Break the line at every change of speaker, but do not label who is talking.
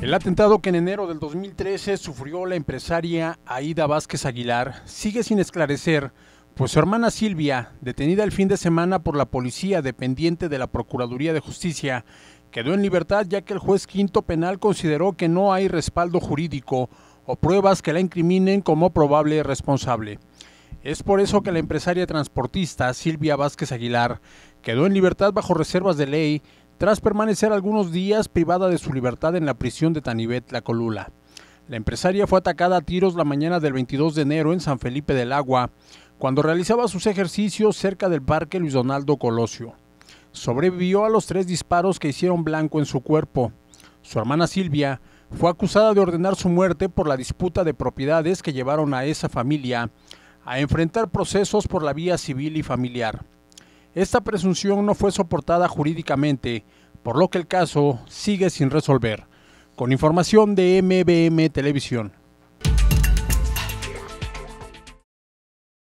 El atentado que en enero del 2013 sufrió la empresaria Aida Vázquez Aguilar sigue sin esclarecer, pues su hermana Silvia, detenida el fin de semana por la policía dependiente de la Procuraduría de Justicia, quedó en libertad ya que el juez quinto penal consideró que no hay respaldo jurídico o pruebas que la incriminen como probable responsable. Es por eso que la empresaria transportista Silvia Vázquez Aguilar quedó en libertad bajo reservas de ley tras permanecer algunos días privada de su libertad en la prisión de Tanivet La Colula. La empresaria fue atacada a tiros la mañana del 22 de enero en San Felipe del Agua, cuando realizaba sus ejercicios cerca del Parque Luis Donaldo Colosio. Sobrevivió a los tres disparos que hicieron blanco en su cuerpo. Su hermana Silvia fue acusada de ordenar su muerte por la disputa de propiedades que llevaron a esa familia a enfrentar procesos por la vía civil y familiar. Esta presunción no fue soportada jurídicamente, por lo que el caso sigue sin resolver. Con información de MBM Televisión.